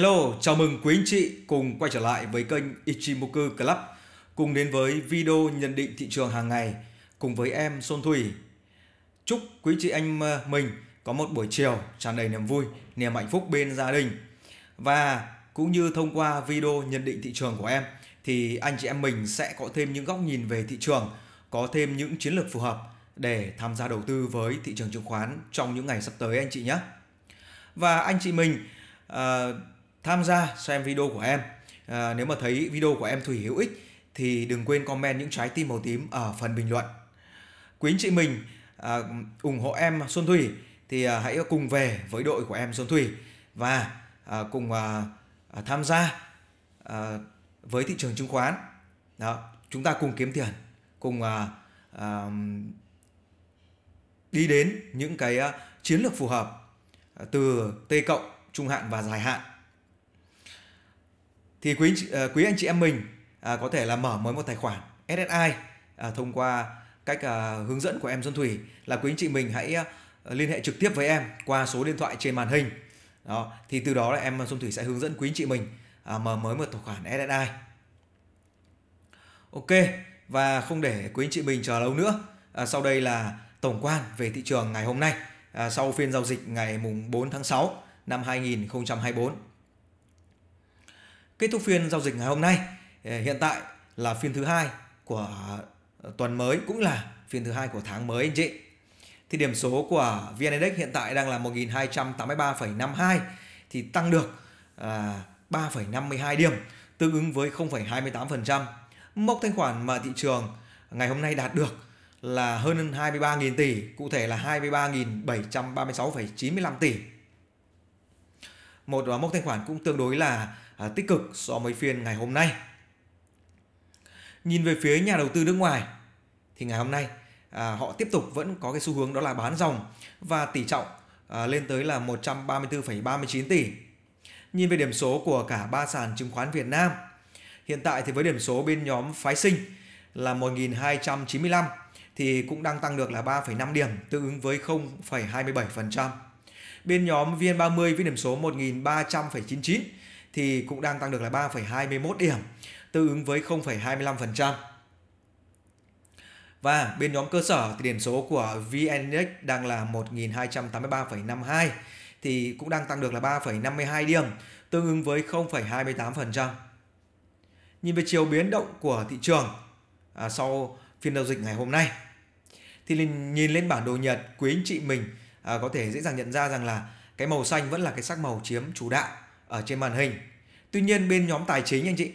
Hello, chào mừng quý anh chị cùng quay trở lại với kênh Ichimoku Club cùng đến với video nhận định thị trường hàng ngày cùng với em Xuân Thủy. Chúc quý chị anh ờ, mình có một buổi chiều tràn đầy niềm vui, niềm hạnh phúc bên gia đình. Và cũng như thông qua video nhận định thị trường của em thì anh chị em mình sẽ có thêm những góc nhìn về thị trường, có thêm những chiến lược phù hợp để tham gia đầu tư với thị trường chứng khoán trong những ngày sắp tới anh chị nhé. Và anh chị mình ờ, tham gia xem video của em. À, nếu mà thấy video của em Thủy hữu ích thì đừng quên comment những trái tim màu tím ở phần bình luận. Quý anh chị mình à, ủng hộ em Xuân Thủy thì à, hãy cùng về với đội của em Xuân Thủy và à, cùng à, à tham gia à, với thị trường chứng khoán. Đó, chúng ta cùng kiếm tiền, cùng à, à, đi đến những cái à, chiến lược phù hợp à, từ T cộng trung hạn và dài hạn thì quý à, quý anh chị em mình à, có thể là mở mới một tài khoản SSI à, thông qua cách hướng dẫn của em Xuân Thủy là quý anh chị mình hãy liên hệ trực tiếp với em qua số điện thoại trên màn hình đó thì từ đó là em Xuân Thủy sẽ hướng dẫn quý anh chị mình mở mới một tài khoản SSI ok và không để quý anh chị mình chờ lâu nữa sau đây là tổng quan về thị trường ngày hôm nay sau phiên giao dịch ngày mùng 4 tháng 6 năm 2024 kết thúc phiên giao dịch ngày hôm nay. Ờ, hiện tại là phiên thứ hai của ờ, tuần mới cũng là phiên thứ hai của tháng mới anh chị. Thì điểm số của VN Index hiện tại đang là 1283,52 thì tăng được à, ờ, 3,52 điểm tương ứng với 0,28%. Mốc thanh khoản mà thị trường ngày hôm nay đạt được là hơn 23.000 tỷ, cụ thể là 23.736,95 tỷ. Một mốc thanh khoản cũng tương đối là À, tích cực so với phiên ngày hôm nay. Nhìn về phía nhà đầu tư nước ngoài thì ngày hôm nay à, họ tiếp tục vẫn có cái xu hướng đó là bán dòng và tỷ trọng à, lên tới là 134,39 tỷ. Nhìn về điểm số của cả ba sàn chứng khoán Việt Nam, hiện tại thì với điểm số bên nhóm phái sinh là 1295 thì cũng đang tăng được là 3,5 điểm tương ứng với 0,27%. Bên nhóm VN30 với điểm số 1300,99 thì cũng đang tăng được là 3,21 điểm, tương ứng với 0,25%. Và bên nhóm cơ sở thì điểm số của VN đang là 1283,52 thì cũng đang tăng được là 3,52 điểm, tương ứng với 0,28%. Nhìn về chiều biến động của thị trường à, sau phiên giao dịch ngày hôm nay thì nhìn lên bản đồ Nhật, quý anh chị mình à, có thể dễ dàng nhận ra rằng là cái màu xanh vẫn là cái sắc màu chiếm chủ đạo ở trên màn hình tuy nhiên bên nhóm tài chính anh chị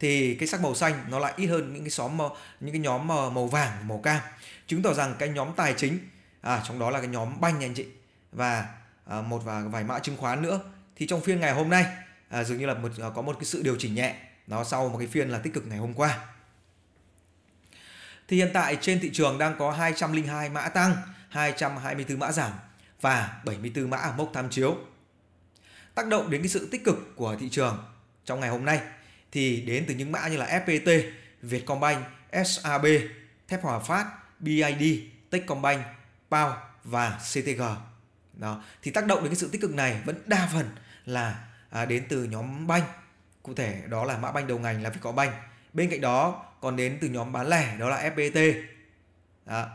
thì cái sắc màu xanh nó lại ít hơn những cái xóm những cái nhóm ờ, màu vàng màu cam chứng tỏ rằng cái nhóm tài chính à, trong đó là cái nhóm banh anh chị và à, một và vài mã chứng khoán nữa thì trong phiên ngày hôm nay à, dường như là một ờ, có một cái sự điều chỉnh nhẹ nó sau một cái phiên là tích cực ngày hôm qua thì hiện tại trên thị trường đang có 202 mã tăng 224 mã giảm và 74 mã ở mốc tham chiếu tác động đến cái sự tích cực của thị trường trong ngày hôm nay thì đến từ những mã như là FPT, Vietcombank, SAB, Thép Hòa Phát, BID, Techcombank, PAO và CTG. Đó. Thì tác động đến cái sự tích cực này vẫn đa phần là à, đến từ nhóm banh. Cụ thể đó là mã banh đầu ngành là Vietcombank. Bên cạnh đó còn đến từ nhóm bán lẻ đó là FPT. Đó.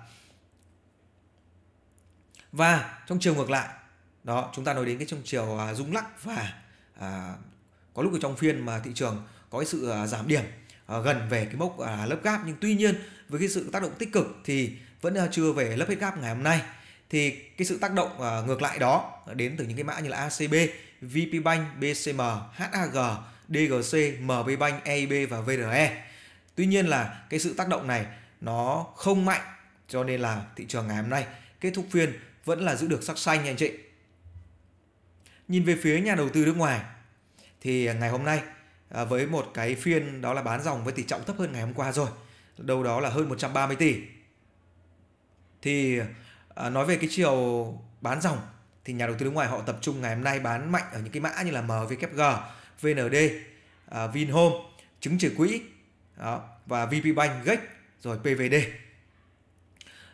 Và trong trường ngược lại đó chúng ta nói đến cái trong chiều à, rung lắc và à, có lúc ở trong phiên mà thị trường có cái sự à, giảm điểm à, gần về cái mốc à, lớp gap nhưng tuy nhiên với cái sự tác động tích cực thì vẫn à, chưa về lớp hết gap ngày hôm nay thì cái sự tác động à, ngược lại đó đến từ những cái mã như là ACB, VPBank, BCM, HAG, DGC, MBBank, EIB và VRE. Tuy nhiên là cái sự tác động này nó không mạnh cho nên là thị trường ngày hôm nay kết thúc phiên vẫn là giữ được sắc xanh nha anh chị nhìn về phía nhà đầu tư nước ngoài thì ngày hôm nay à, với một cái phiên đó là bán dòng với tỷ trọng thấp hơn ngày hôm qua rồi đâu đó là hơn 130 tỷ thì à, nói về cái chiều bán dòng thì nhà đầu tư nước ngoài họ tập trung ngày hôm nay bán mạnh ở những cái mã như là MVKG, VND, à, Vinhome, chứng chỉ quỹ đó, và VPBank, GEC rồi PVD.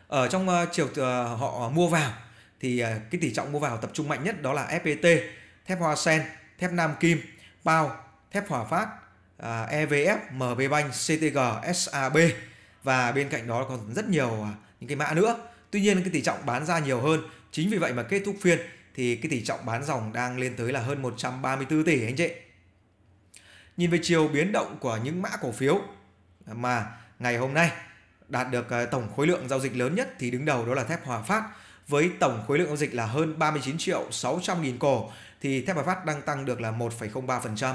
Ở trong chiều họ mua vào thì à, cái tỷ trọng mua vào tập trung mạnh nhất đó là FPT, thép Hoa Sen, thép Nam Kim, Bao, thép Hòa Phát, à, EVF, MB Bank, CTG, SAB và bên cạnh đó còn rất nhiều à, những cái mã nữa. Tuy nhiên cái tỷ trọng bán ra nhiều hơn. Chính vì vậy mà kết thúc phiên thì cái tỷ trọng bán dòng đang lên tới là hơn 134 tỷ anh chị. Nhìn về chiều biến động của những mã cổ phiếu mà ngày hôm nay đạt được tổng khối lượng giao dịch lớn nhất thì đứng đầu đó là thép Hòa Phát với tổng khối lượng giao dịch là hơn 39 triệu 600 nghìn cổ thì thép Hòa Phát đang tăng được là 1,03%.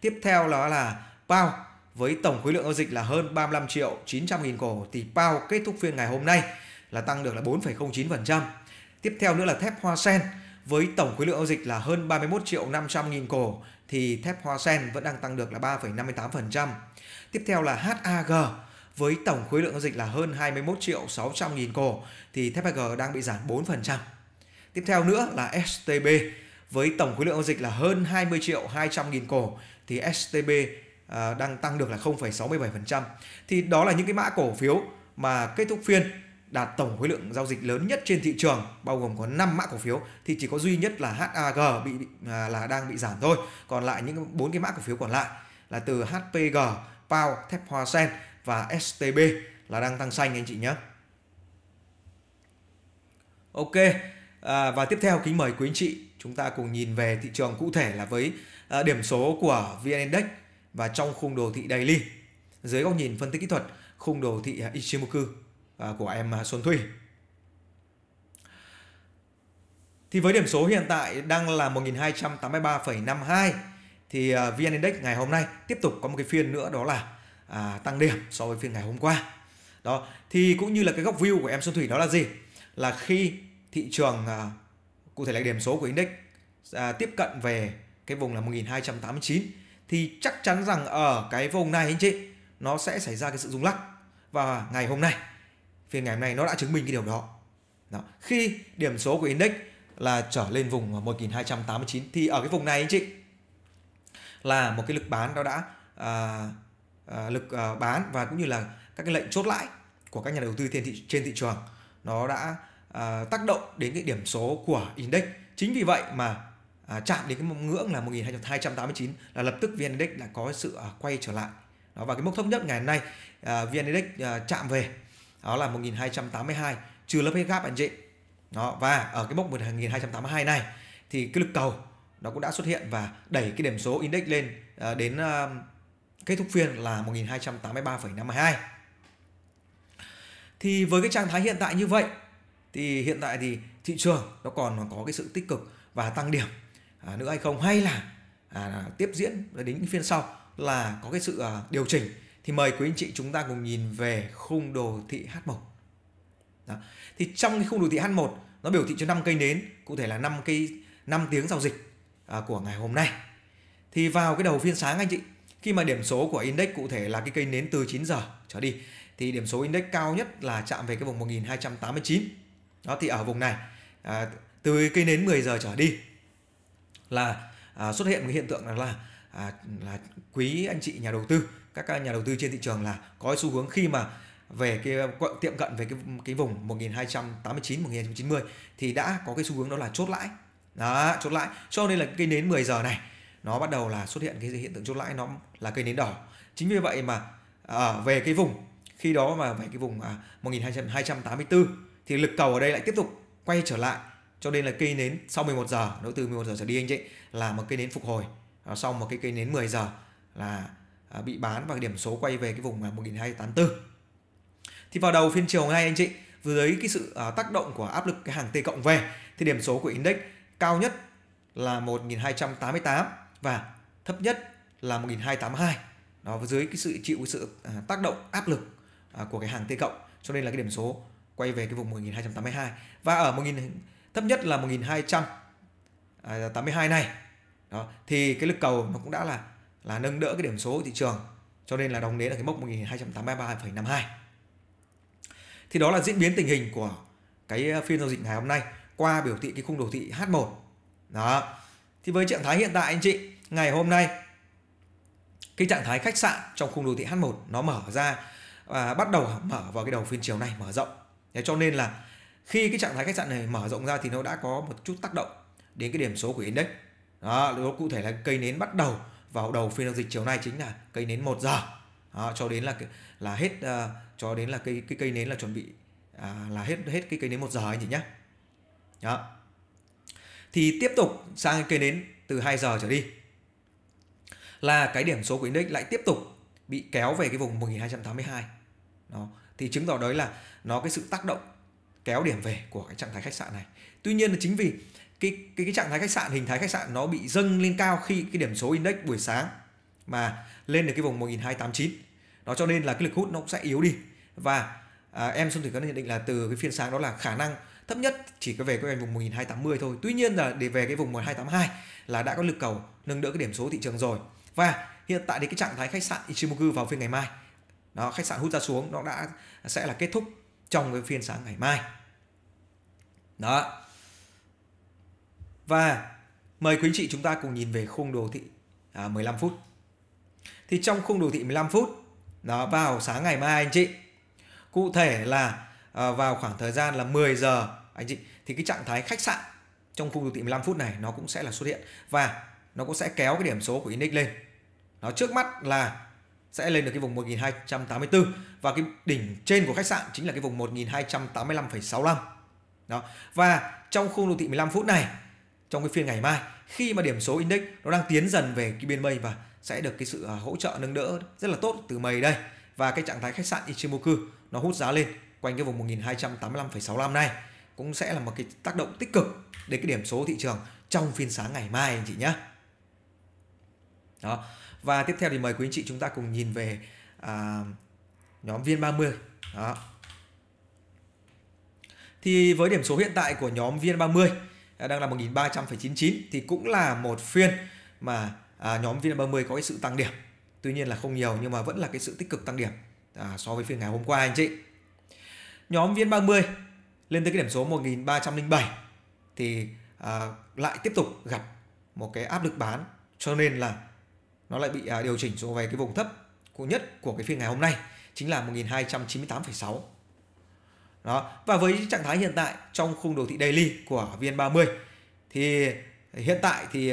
Tiếp theo đó là Pao với tổng khối lượng giao dịch là hơn 35 triệu 900 nghìn cổ thì Pao kết thúc phiên ngày hôm nay là tăng được là 4,09%. Tiếp theo nữa là thép Hoa Sen với tổng khối lượng giao dịch là hơn 31 triệu 500 nghìn cổ thì thép Hoa Sen vẫn đang tăng được là 3,58%. Tiếp theo là HAG với tổng khối lượng giao dịch là hơn 21 triệu 600 nghìn cổ thì TPG đang bị giảm 4%. Tiếp theo nữa là STB với tổng khối lượng giao dịch là hơn 20 triệu 200 nghìn cổ thì STB à, đang tăng được là 0,67%. Thì đó là những cái mã cổ phiếu mà kết thúc phiên đạt tổng khối lượng giao dịch lớn nhất trên thị trường bao gồm có 5 mã cổ phiếu thì chỉ có duy nhất là HAG bị, à, là đang bị giảm thôi còn lại những bốn cái mã cổ phiếu còn lại là từ HPG, Pao, Thép Hoa Sen và STB là đang tăng xanh anh chị nhé. Ok, à, và tiếp theo kính mời quý anh chị chúng ta cùng nhìn về thị trường cụ thể là với à, điểm số của VN Index và trong khung đồ thị daily. Dưới góc nhìn phân tích kỹ thuật, khung đồ thị Ichimoku à, của em à, Xuân Thủy. Thì với điểm số hiện tại đang là 1283,52 thì à, VN Index ngày hôm nay tiếp tục có một cái phiên nữa đó là à, tăng điểm so với phiên ngày hôm qua đó thì cũng như là cái góc view của em Xuân Thủy đó là gì là khi thị trường à, cụ thể là điểm số của index à, tiếp cận về cái vùng là 1289 thì chắc chắn rằng ở cái vùng này anh chị nó sẽ xảy ra cái sự rung lắc và ngày hôm nay phiên ngày hôm nay nó đã chứng minh cái điều đó. đó khi điểm số của index là trở lên vùng 1289 thì ở cái vùng này anh chị là một cái lực bán nó đã à, À, lực à, bán và cũng như là các cái lệnh chốt lãi của các nhà đầu tư trên thị trên thị trường nó đã à, tác động đến cái điểm số của index chính vì vậy mà chạm đến cái ngưỡng là 1289 là lập tức vn index đã có sự quay trở lại đó và cái mốc thấp nhất ngày hôm nay vn index chạm về đó là 1282 trừ lớp hết gap anh chị đó và ở cái mốc 1282 này thì cái lực cầu nó cũng đã xuất hiện và đẩy cái điểm số index lên đến kết thúc phiên là 1283,52 thì với cái trạng thái hiện tại như vậy thì hiện tại thì thị trường nó còn có cái sự tích cực và tăng điểm à, nữa hay không hay là à, tiếp diễn đến phiên sau là có cái sự à, điều chỉnh thì mời quý anh chị chúng ta cùng nhìn về khung đồ thị H1 Đó. thì trong cái khung đồ thị H1 nó biểu thị cho 5 cây nến cụ thể là 5 cây 5 tiếng giao dịch à, của ngày hôm nay thì vào cái đầu phiên sáng anh chị khi mà điểm số của index cụ thể là cái cây nến từ 9 giờ trở đi thì điểm số index cao nhất là chạm về cái vùng 1289 đó thì ở vùng này à, từ cây nến 10 giờ trở đi là à, xuất hiện một hiện tượng là là, à, là quý anh chị nhà đầu tư các nhà đầu tư trên thị trường là có xu hướng khi mà về cái tiệm cận về cái cái vùng 1289 1290 thì đã có cái xu hướng đó là chốt lãi. Đó, chốt lãi. Cho nên là cái nến 10 giờ này nó bắt đầu là xuất hiện cái hiện tượng chốt lãi nó là cây nến đỏ chính vì vậy mà à, về cái vùng khi đó mà về cái vùng à, 1284 thì lực cầu ở đây lại tiếp tục quay trở lại cho nên là cây nến sau 11 giờ nó từ 11 giờ trở đi anh chị là một cây nến phục hồi à, sau một cái cây nến 10 giờ là à, bị bán và điểm số quay về cái vùng là 1284 thì vào đầu phiên chiều hôm nay anh chị dưới cái sự à, tác động của áp lực cái hàng T cộng về thì điểm số của index cao nhất là 1288 và thấp nhất là 1282 nó dưới cái sự chịu sự à, tác động áp lực à, của cái hàng T cộng cho nên là cái điểm số quay về cái vùng 1282 và ở 1000 thấp nhất là 1282 à, này đó thì cái lực cầu nó cũng đã là là nâng đỡ cái điểm số thị trường cho nên là đóng đến ở cái mốc 1283,52 thì đó là diễn biến tình hình của cái phiên giao dịch ngày hôm nay qua biểu thị cái khung đồ thị H1 đó thì với trạng thái hiện tại anh chị ngày hôm nay cái trạng thái khách sạn trong khung đô thị H1 nó mở ra và bắt đầu mở vào cái đầu phiên chiều này mở rộng Thế cho nên là khi cái trạng thái khách sạn này mở rộng ra thì nó đã có một chút tác động đến cái điểm số của index đó, đó cụ thể là cây nến bắt đầu vào đầu phiên giao dịch chiều nay chính là cây nến 1 giờ đó, cho đến là là hết uh, cho đến là cây cái cây nến là chuẩn bị à, là hết hết cái cây nến 1 giờ anh chị nhé đó thì tiếp tục sang cây nến từ 2 giờ trở đi là cái điểm số của index lại tiếp tục bị kéo về cái vùng 1282 đó thì chứng tỏ đấy là nó cái sự tác động kéo điểm về của cái trạng thái khách sạn này tuy nhiên là chính vì cái cái cái trạng thái khách sạn hình thái khách sạn nó bị dâng lên cao khi cái điểm số index buổi sáng mà lên được cái vùng 1289 đó cho nên là cái lực hút nó cũng sẽ yếu đi và à, em Xuân Thủy có nhận định là từ cái phiên sáng đó là khả năng thấp nhất chỉ có về cái vùng 1280 thôi tuy nhiên là để về cái vùng 1282 là đã có lực cầu nâng đỡ cái điểm số thị trường rồi và hiện tại thì cái trạng thái khách sạn Ichimoku vào phiên ngày mai đó khách sạn hút ra xuống nó đã sẽ là kết thúc trong cái phiên sáng ngày mai đó và mời quý anh chị chúng ta cùng nhìn về khung đồ thị à, 15 phút thì trong khung đồ thị 15 phút đó vào sáng ngày mai anh chị cụ thể là à, vào khoảng thời gian là 10 giờ anh chị thì cái trạng thái khách sạn trong khung đồ thị 15 phút này nó cũng sẽ là xuất hiện và nó cũng sẽ kéo cái điểm số của index lên nó trước mắt là sẽ lên được cái vùng 1284 và cái đỉnh trên của khách sạn chính là cái vùng 1285,65 đó và trong khung đô thị 15 phút này trong cái phiên ngày mai khi mà điểm số index nó đang tiến dần về cái biên mây và sẽ được cái sự à, hỗ trợ nâng đỡ rất là tốt từ mây đây và cái trạng thái khách sạn Ichimoku nó hút giá lên quanh cái vùng 1285,65 này cũng sẽ là một cái tác động tích cực đến cái điểm số thị trường trong phiên sáng ngày mai anh chị nhé. Đó. Và tiếp theo thì mời quý anh chị chúng ta cùng nhìn về à, nhóm VN30. Đó. Thì với điểm số hiện tại của nhóm VN30 à, đang là 1300,99 thì cũng là một phiên mà à, nhóm VN30 có cái sự tăng điểm. Tuy nhiên là không nhiều nhưng mà vẫn là cái sự tích cực tăng điểm à, so với phiên ngày hôm qua anh chị. Nhóm VN30 lên tới cái điểm số 1307 thì à, lại tiếp tục gặp một cái áp lực bán cho nên là nó lại bị à, điều chỉnh xuống về cái vùng thấp của nhất của cái phiên ngày hôm nay chính là 1298,6 đó và với trạng thái hiện tại trong khung đồ thị daily của VN30 thì hiện tại thì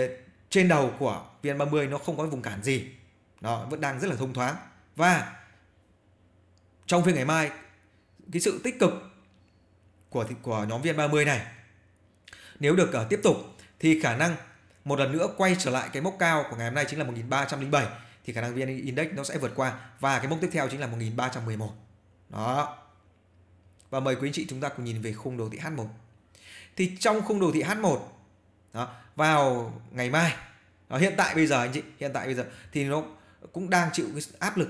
trên đầu của VN30 nó không có vùng cản gì đó vẫn đang rất là thông thoáng và trong phiên ngày mai cái sự tích cực của của nhóm VN30 này nếu được uh, tiếp tục thì khả năng một lần nữa quay trở lại cái mốc cao của ngày hôm nay chính là 1307 thì khả năng VN Index nó sẽ vượt qua và cái mốc tiếp theo chính là 1311. Đó. Và mời quý anh chị chúng ta cùng nhìn về khung đồ thị H1. Thì trong khung đồ thị H1 đó, vào ngày mai đó, hiện tại bây giờ anh chị, hiện tại bây giờ thì nó cũng đang chịu cái áp lực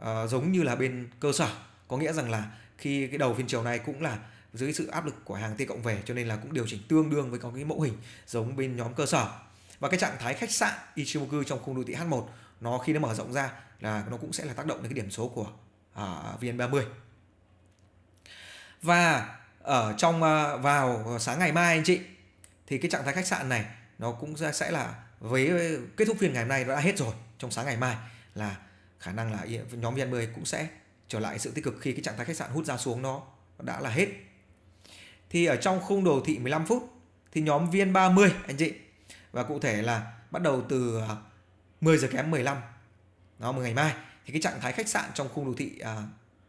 uh, giống như là bên cơ sở, có nghĩa rằng là khi cái đầu phiên chiều này cũng là dưới sự áp lực của hàng T cộng về cho nên là cũng điều chỉnh tương đương với có cái mẫu hình giống bên nhóm cơ sở và cái trạng thái khách sạn Ichimoku trong khung đô thị H1 nó khi nó mở rộng ra là nó cũng sẽ là tác động đến cái điểm số của à, VN30 và ở trong à, vào sáng ngày mai anh chị thì cái trạng thái khách sạn này nó cũng sẽ là với kết thúc phiên ngày hôm nay nó đã hết rồi trong sáng ngày mai là khả năng là nhóm VN10 cũng sẽ trở lại sự tích cực khi cái trạng thái khách sạn hút ra xuống nó đã là hết thì ở trong khung đồ thị 15 phút thì nhóm viên 30 anh chị và cụ thể là bắt đầu từ 10 à, giờ kém 15 nó ngày mai thì cái trạng thái khách sạn trong khung đồ thị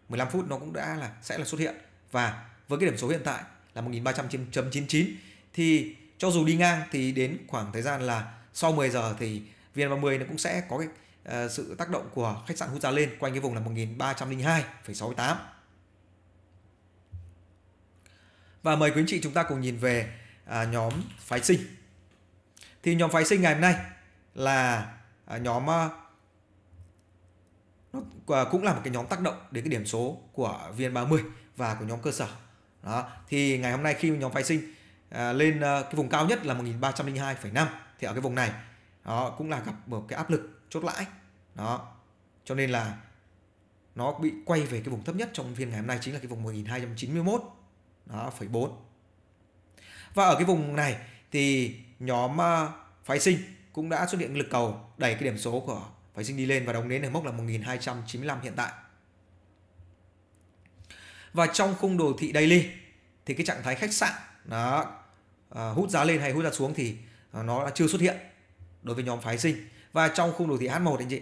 15 à, phút nó cũng đã là sẽ là xuất hiện và với cái điểm số hiện tại là 1300.99 thì cho dù đi ngang thì đến khoảng thời gian là sau 10 giờ thì VN30 nó cũng sẽ có cái uh, sự tác động của khách sạn hút ra lên quanh cái vùng là 1302,68 và mời quý anh chị chúng ta cùng nhìn về à, nhóm phái sinh. Thì nhóm phái sinh ngày hôm nay là à, nhóm à, nó à, cũng là một cái nhóm tác động đến cái điểm số của VN30 và của nhóm cơ sở. Đó, thì ngày hôm nay khi nhóm phái sinh à, lên à, cái vùng cao nhất là 1302,5 thì ở cái vùng này đó cũng là gặp một cái áp lực chốt lãi. Đó. Cho nên là nó bị quay về cái vùng thấp nhất trong phiên ngày hôm nay chính là cái vùng 1291 đó, phẩy 4 và ở cái vùng này thì nhóm à, phái sinh cũng đã xuất hiện lực cầu đẩy cái điểm số của phái sinh đi lên và đóng đến ở mốc là 1295 hiện tại và trong khung đồ thị daily thì cái trạng thái khách sạn nó à, hút giá lên hay hút giá xuống thì à, nó đã chưa xuất hiện đối với nhóm phái sinh và trong khung đồ thị H1 anh chị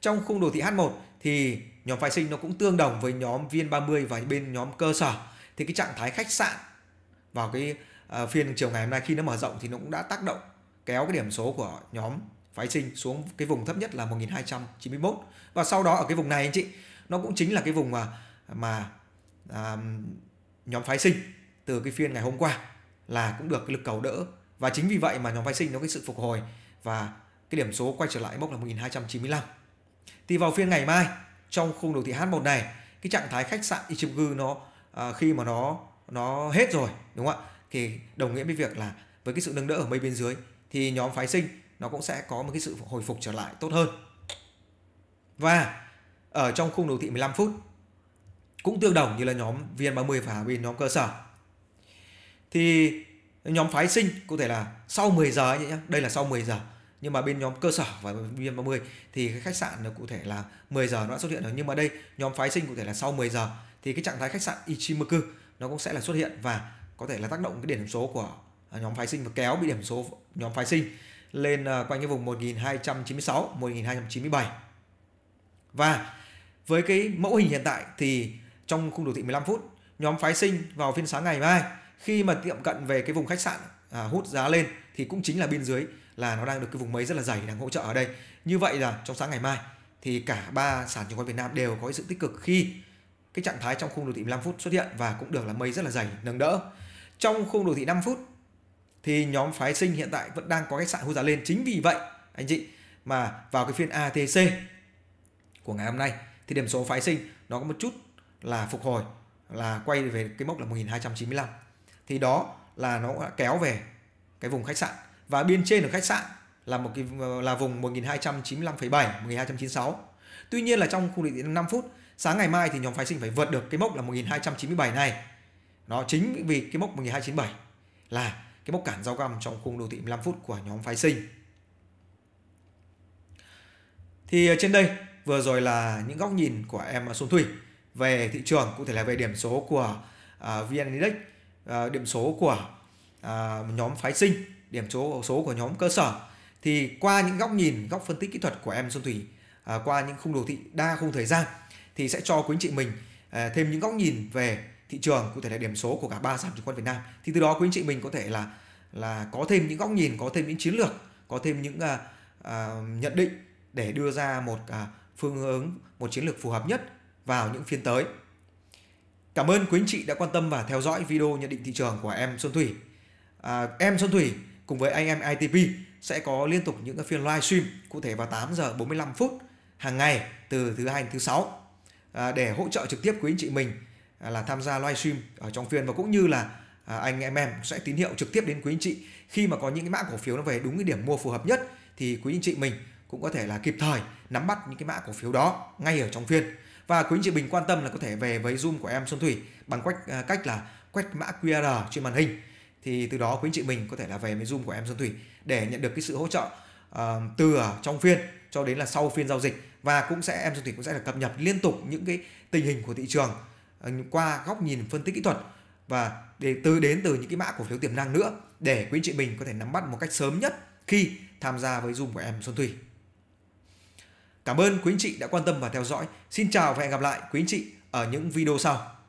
trong khung đồ thị H1 thì nhóm phái sinh nó cũng tương đồng với nhóm VN30 và bên nhóm cơ sở thì cái trạng thái khách sạn vào cái uh, phiên chiều ngày hôm nay khi nó mở rộng thì nó cũng đã tác động kéo cái điểm số của nhóm phái sinh xuống cái vùng thấp nhất là 1291 và sau đó ở cái vùng này anh chị nó cũng chính là cái vùng mà mà à, nhóm phái sinh từ cái phiên ngày hôm qua là cũng được cái lực cầu đỡ và chính vì vậy mà nhóm phái sinh nó cái sự phục hồi và cái điểm số quay trở lại mốc là 1295 thì vào phiên ngày mai trong khung đồ thị H1 này cái trạng thái khách sạn Ichibu nó à, khi mà nó nó hết rồi đúng không ạ thì đồng nghĩa với việc là với cái sự nâng đỡ ở mây bên dưới thì nhóm phái sinh nó cũng sẽ có một cái sự hồi phục trở lại tốt hơn và ở trong khung đồ thị 15 phút cũng tương đồng như là nhóm VN30 và bên nhóm cơ sở thì nhóm phái sinh có thể là sau 10 giờ ấy nhé đây là sau 10 giờ nhưng mà bên nhóm cơ sở và vn 30 thì cái khách sạn nó cụ thể là 10 giờ nó đã xuất hiện rồi nhưng mà đây nhóm phái sinh cụ thể là sau 10 giờ thì cái trạng thái khách sạn Ichimoku nó cũng sẽ là xuất hiện và có thể là tác động cái điểm số của à, nhóm phái sinh và kéo bị điểm số nhóm phái sinh lên à, quanh cái vùng 1296, 1297. Và với cái mẫu hình hiện tại thì trong khung đồ thị 15 phút, nhóm phái sinh vào phiên sáng ngày mai khi mà tiệm cận về cái vùng khách sạn à, hút giá lên thì cũng chính là bên dưới là nó đang được cái vùng mấy rất là dày đang hỗ trợ ở đây. Như vậy là trong sáng ngày mai thì cả ba sàn chứng khoán Việt Nam đều có sự tích cực khi cái trạng thái trong khung đồ thị 15 phút xuất hiện và cũng được là mây rất là dày nâng đỡ trong khung đồ thị 5 phút thì nhóm phái sinh hiện tại vẫn đang có cái sạn hô giá lên chính vì vậy anh chị mà vào cái phiên ATC của ngày hôm nay thì điểm số phái sinh nó có một chút là phục hồi là quay về cái mốc là 1295 thì đó là nó đã kéo về cái vùng khách sạn và bên trên của khách sạn là một cái là vùng 1295,7 1296 tuy nhiên là trong khu định 5 phút sáng ngày mai thì nhóm phái sinh phải vượt được cái mốc là 1297 này nó chính vì cái mốc 1297 là cái mốc cản giao găm trong khung đồ thị 15 phút của nhóm phái sinh thì ờ, trên đây vừa rồi là những góc nhìn của em ờ, Xuân Thủy về thị trường cụ thể là về điểm số của uh, VN Index uh, điểm số của uh, nhóm phái sinh điểm số số của nhóm cơ sở thì qua những góc nhìn góc phân tích kỹ thuật của em Xuân Thủy uh, qua những khung đồ thị đa khung thời gian thì sẽ cho quý anh chị mình à, thêm những góc nhìn về thị trường cụ thể là điểm số của cả ba sản chứng khoán Việt Nam thì từ đó quý anh chị mình có thể là là có thêm những góc nhìn có thêm những chiến lược có thêm những uh, uh, nhận định để đưa ra một uh, phương hướng một chiến lược phù hợp nhất vào những phiên tới cảm ơn quý anh chị đã quan tâm và theo dõi video nhận định thị trường của em Xuân Thủy uh, em Xuân Thủy cùng với anh em ITP sẽ có liên tục những phiên live stream cụ thể vào 8 giờ 45 phút hàng ngày từ thứ hai đến thứ sáu À, để hỗ trợ trực tiếp quý anh chị mình à, là tham gia livestream ở trong phiên và cũng như là à, anh em em sẽ tín hiệu trực tiếp đến quý anh chị khi mà có những cái mã cổ phiếu nó về đúng cái điểm mua phù hợp nhất thì quý anh chị mình cũng có thể là kịp thời nắm bắt những cái mã cổ phiếu đó ngay ở trong phiên và quý anh chị mình quan tâm là có thể về với zoom của em Xuân Thủy bằng cách cách là quét mã QR trên màn hình thì từ đó quý anh chị mình có thể là về với zoom của em Xuân Thủy để nhận được cái sự hỗ trợ uh, từ ở trong phiên cho đến là sau phiên giao dịch và cũng sẽ em Dương Thủy cũng sẽ được cập nhật liên tục những cái tình hình của thị trường ờ, qua góc nhìn phân tích kỹ thuật và để từ đến từ những cái mã cổ phiếu tiềm năng nữa để quý anh chị mình có thể nắm bắt một cách sớm nhất khi tham gia với Zoom của em Xuân Thủy. Cảm ơn quý anh chị đã quan tâm và theo dõi. Xin chào và hẹn gặp lại quý anh chị ở những video sau.